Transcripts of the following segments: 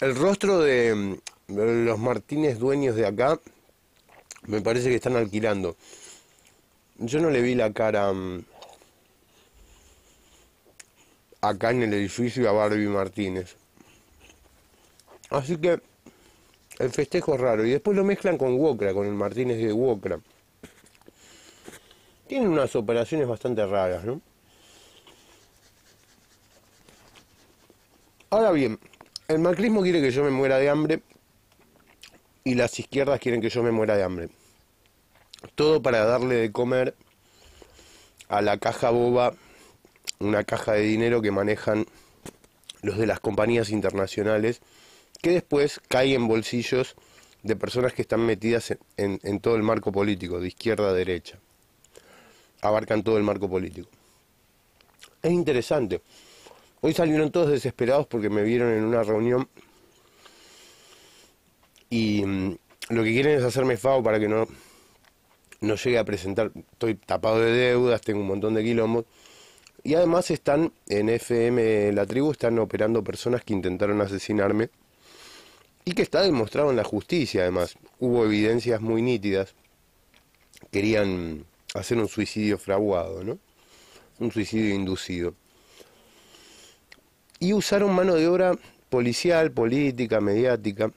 el rostro mm, de los Martínez dueños de acá me parece que están alquilando. Yo no le vi la cara mm, acá en el edificio a Barbie Martínez. Así que el festejo es raro. Y después lo mezclan con Wokra, con el Martínez de Wokra. Tienen unas operaciones bastante raras, ¿no? Ahora bien, el macrismo quiere que yo me muera de hambre y las izquierdas quieren que yo me muera de hambre. Todo para darle de comer a la caja boba, una caja de dinero que manejan los de las compañías internacionales, que después cae en bolsillos de personas que están metidas en, en todo el marco político, de izquierda a derecha. Abarcan todo el marco político. Es interesante. Hoy salieron todos desesperados porque me vieron en una reunión y mm, lo que quieren es hacerme FAO para que no, no llegue a presentar. Estoy tapado de deudas, tengo un montón de quilombos. Y además están en FM La Tribu, están operando personas que intentaron asesinarme y que está demostrado en la justicia además. Hubo evidencias muy nítidas. Querían hacer un suicidio fraguado, ¿no? Un suicidio inducido y usaron mano de obra policial, política, mediática.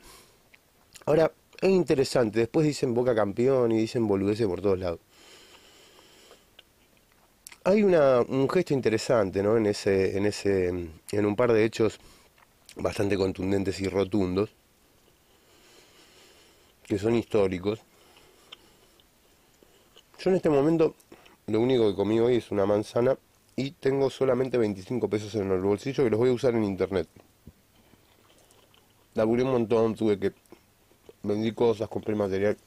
Ahora, es interesante, después dicen Boca campeón y dicen boludeces por todos lados. Hay un gesto interesante ¿no? en, ese, en, ese, en un par de hechos bastante contundentes y rotundos, que son históricos. Yo en este momento lo único que comí hoy es una manzana y tengo solamente 25 pesos en el bolsillo que los voy a usar en internet. Laburé un montón, tuve que vendí cosas, compré material.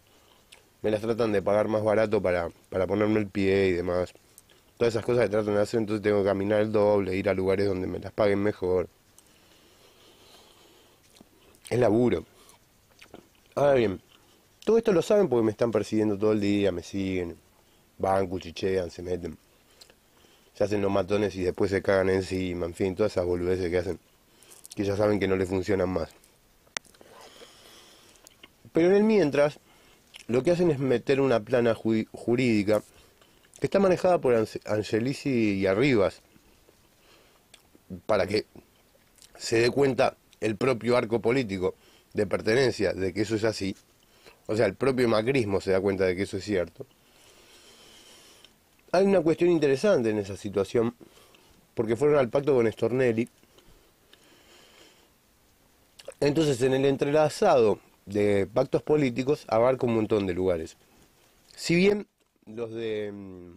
Me las tratan de pagar más barato para, para ponerme el pie y demás. Todas esas cosas que tratan de hacer, entonces tengo que caminar el doble, ir a lugares donde me las paguen mejor. Es laburo. Ahora bien, todo esto lo saben porque me están persiguiendo todo el día, me siguen, van, cuchichean, se meten se hacen los matones y después se cagan encima, en fin, todas esas boludeces que hacen, que ya saben que no le funcionan más. Pero en el mientras, lo que hacen es meter una plana jurídica que está manejada por Angelici y Arribas, para que se dé cuenta el propio arco político de pertenencia de que eso es así, o sea, el propio macrismo se da cuenta de que eso es cierto. Hay una cuestión interesante en esa situación, porque fueron al pacto con Estornelli. Entonces, en el entrelazado de pactos políticos abarca un montón de lugares. Si bien los de mm,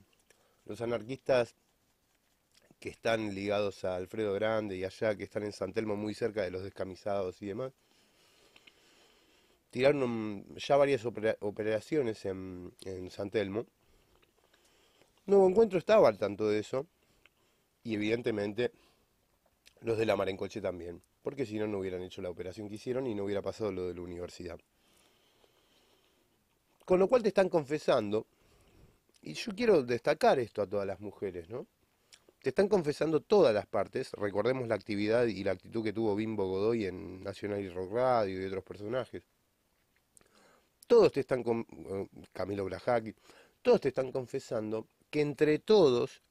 los anarquistas que están ligados a Alfredo Grande y allá que están en San Telmo muy cerca de los descamisados y demás, tiraron ya varias operaciones en, en San Telmo Nuevo Encuentro estaba al tanto de eso y evidentemente los de la Marencoche también, porque si no, no hubieran hecho la operación que hicieron y no hubiera pasado lo de la universidad. Con lo cual te están confesando, y yo quiero destacar esto a todas las mujeres, ¿no? Te están confesando todas las partes, recordemos la actividad y la actitud que tuvo Bimbo Godoy en Nacional y Rock Radio y otros personajes. Todos te están, con, eh, Camilo todos te están confesando que entre todos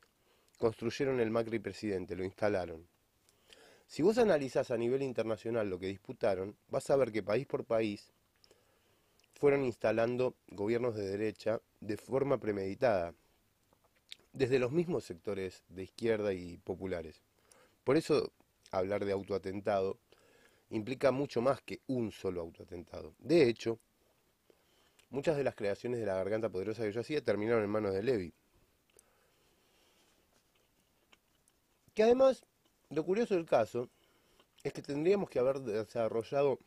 construyeron el Macri presidente, lo instalaron. Si vos analizás a nivel internacional lo que disputaron, vas a ver que país por país fueron instalando gobiernos de derecha de forma premeditada, desde los mismos sectores de izquierda y populares. Por eso hablar de autoatentado implica mucho más que un solo autoatentado. De hecho, muchas de las creaciones de la garganta poderosa que yo hacía terminaron en manos de Levy, Que además, lo curioso del caso es que tendríamos que haber desarrollado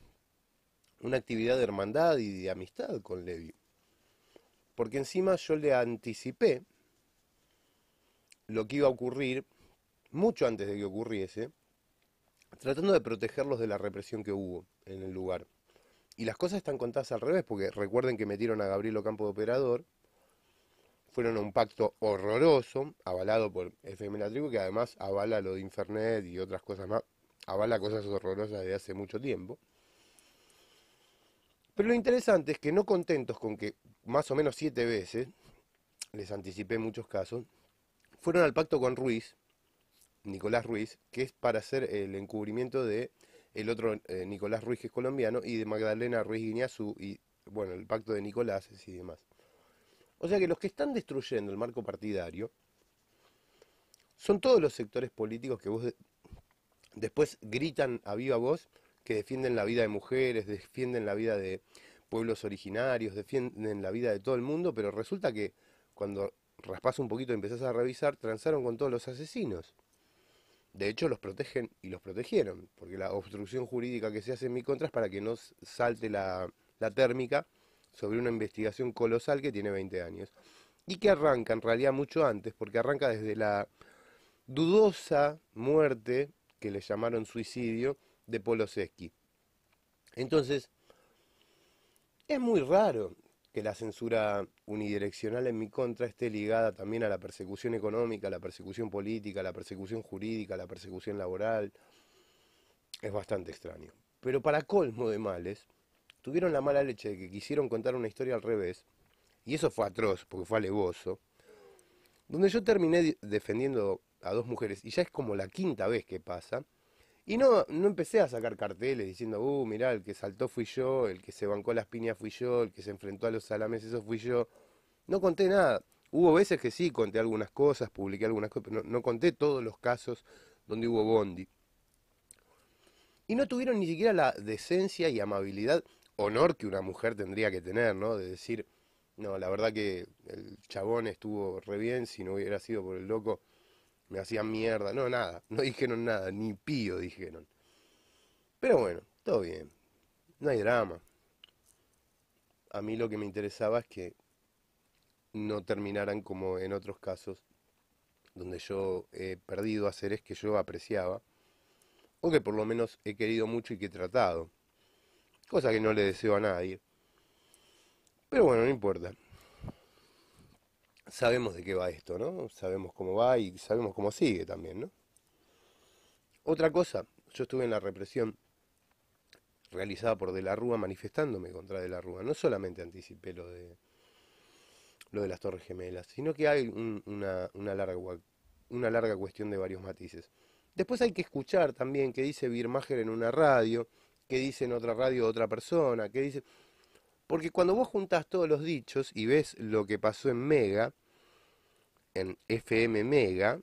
una actividad de hermandad y de amistad con Levi. Porque encima yo le anticipé lo que iba a ocurrir mucho antes de que ocurriese, tratando de protegerlos de la represión que hubo en el lugar. Y las cosas están contadas al revés, porque recuerden que metieron a Gabriel Ocampo de operador, fueron a un pacto horroroso, avalado por FM La Tribu, que además avala lo de Internet y otras cosas más, avala cosas horrorosas de hace mucho tiempo. Pero lo interesante es que no contentos con que más o menos siete veces, les anticipé muchos casos, fueron al pacto con Ruiz, Nicolás Ruiz, que es para hacer el encubrimiento de el otro eh, Nicolás Ruiz, que es colombiano, y de Magdalena Ruiz Guiñazú, y bueno, el pacto de Nicolás y demás. O sea que los que están destruyendo el marco partidario son todos los sectores políticos que vos después gritan a viva voz que defienden la vida de mujeres, defienden la vida de pueblos originarios, defienden la vida de todo el mundo, pero resulta que cuando raspas un poquito y empezás a revisar, transaron con todos los asesinos. De hecho, los protegen y los protegieron, porque la obstrucción jurídica que se hace en mi contra es para que no salte la térmica sobre una investigación colosal que tiene 20 años y que arranca en realidad mucho antes, porque arranca desde la dudosa muerte que le llamaron suicidio de Poloseski. Entonces, es muy raro que la censura unidireccional en mi contra esté ligada también a la persecución económica, la persecución política, la persecución jurídica, la persecución laboral. Es bastante extraño. Pero para colmo de males, tuvieron la mala leche de que quisieron contar una historia al revés, y eso fue atroz, porque fue alevoso, donde yo terminé defendiendo a dos mujeres, y ya es como la quinta vez que pasa, y no, no empecé a sacar carteles diciendo, uh, mirá, el que saltó fui yo, el que se bancó las piñas fui yo, el que se enfrentó a los salames, eso fui yo. No conté nada. Hubo veces que sí, conté algunas cosas, publiqué algunas cosas, pero no conté todos los casos donde hubo Bondi. Y no tuvieron ni siquiera la decencia y amabilidad honor que una mujer tendría que tener, ¿no? De decir, no, la verdad que el chabón estuvo re bien, si no hubiera sido por el loco, me hacían mierda. No, nada, no dijeron nada, ni pío dijeron. Pero bueno, todo bien, no hay drama. A mí lo que me interesaba es que no terminaran como en otros casos donde yo he perdido a seres que yo apreciaba, o que por lo menos he querido mucho y que he tratado cosa que no le deseo a nadie. Pero bueno, no importa. Sabemos de qué va esto, ¿no? Sabemos cómo va y sabemos cómo sigue también, ¿no? Otra cosa, yo estuve en la represión realizada por De la Rúa manifestándome contra De la Rúa. No solamente anticipé lo de lo de las Torres Gemelas, sino que hay una, larga, una larga cuestión de varios matices. Después hay que escuchar también que dice Birmacher en una radio, qué dice en otra radio otra persona, qué dice... Porque cuando vos juntás todos los dichos y ves lo que pasó en Mega, en FM Mega,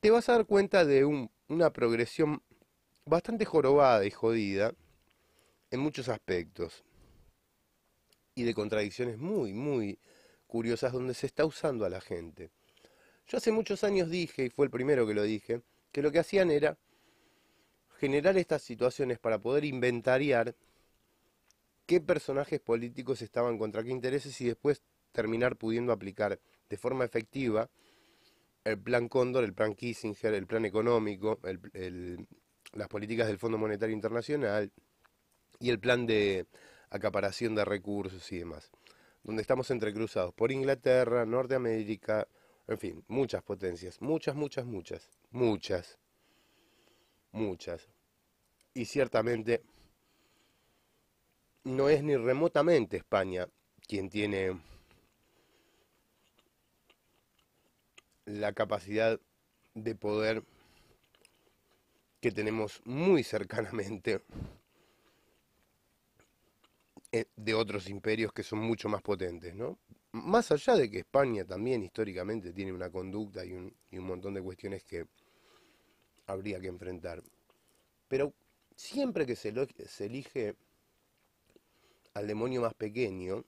te vas a dar cuenta de una progresión bastante jorobada y jodida en muchos aspectos. Y de contradicciones muy, muy curiosas donde se está usando a la gente. Yo hace muchos años dije, y fue el primero que lo dije, que lo que hacían era generar estas situaciones para poder inventariar qué personajes políticos estaban contra qué intereses y después terminar pudiendo aplicar de forma efectiva el plan Cóndor, el plan Kissinger, el plan económico, las políticas del Fondo Monetario Internacional y el plan de acaparación de recursos y demás, donde estamos entrecruzados por Inglaterra, Norteamérica, en fin, muchas potencias, muchas, muchas, muchas, muchas muchas. Y ciertamente no es ni remotamente España quien tiene la capacidad de poder que tenemos muy cercanamente eh, de otros imperios que son mucho más potentes, ¿no? Más allá de que España también históricamente tiene una conducta y un, y un montón de cuestiones que, habría que enfrentar. Pero siempre que se, elige al demonio más pequeño,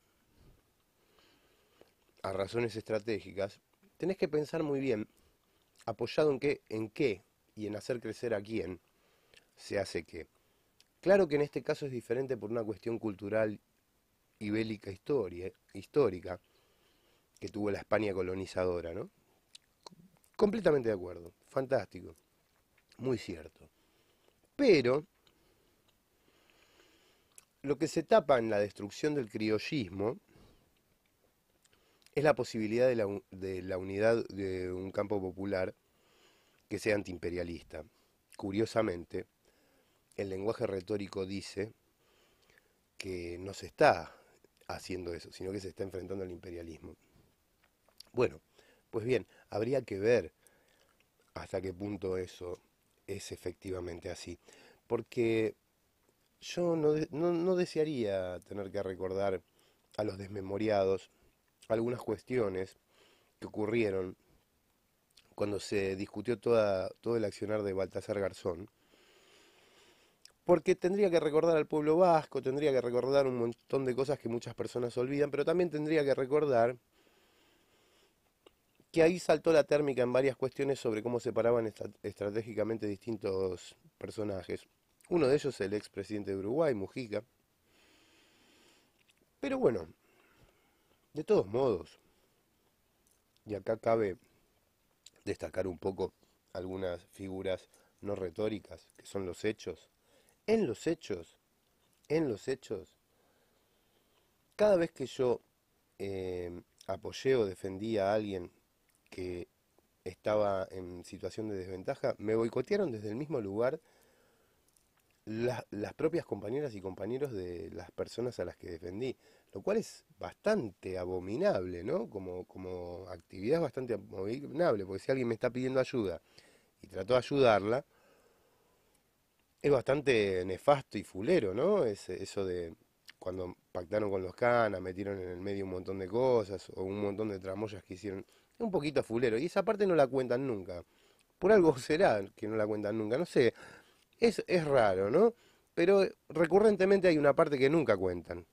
a razones estratégicas, tenés que pensar muy bien, apoyado en qué, en qué y en hacer crecer a quién se hace qué. Claro que en este caso es diferente por una cuestión cultural y bélica historia, histórica que tuvo la España colonizadora, ¿no? Completamente de acuerdo, fantástico muy cierto. Pero lo que se tapa en la destrucción del criollismo es la posibilidad de la, unidad de un campo popular que sea antiimperialista. Curiosamente, el lenguaje retórico dice que no se está haciendo eso, sino que se está enfrentando al imperialismo. Bueno, pues bien, habría que ver hasta qué punto eso es efectivamente así. Porque yo no, desearía tener que recordar a los desmemoriados algunas cuestiones que ocurrieron cuando se discutió toda, todo el accionar de Baltasar Garzón, porque tendría que recordar al pueblo vasco, tendría que recordar un montón de cosas que muchas personas olvidan, pero también tendría que recordar que ahí saltó la térmica en varias cuestiones sobre cómo separaban estratégicamente distintos personajes. Uno de ellos el expresidente de Uruguay, Mujica. Pero bueno, de todos modos, y acá cabe destacar un poco algunas figuras no retóricas, que son los hechos. En los hechos, en los hechos, cada vez que yo eh, apoyé o defendí a alguien que estaba en situación de desventaja, me boicotearon desde el mismo lugar las, propias compañeras y compañeros de las personas a las que defendí, lo cual es bastante abominable, ¿no? Como, como actividad bastante abominable, porque si alguien me está pidiendo ayuda y trató de ayudarla, es bastante nefasto y fulero, ¿no? Es, eso de cuando pactaron con los canas, metieron en el medio un montón de cosas o un montón de tramoyas que hicieron un poquito fulero. Y esa parte no la cuentan nunca. Por algo será que no la cuentan nunca, no sé. Es, es raro, ¿no? Pero recurrentemente hay una parte que nunca cuentan.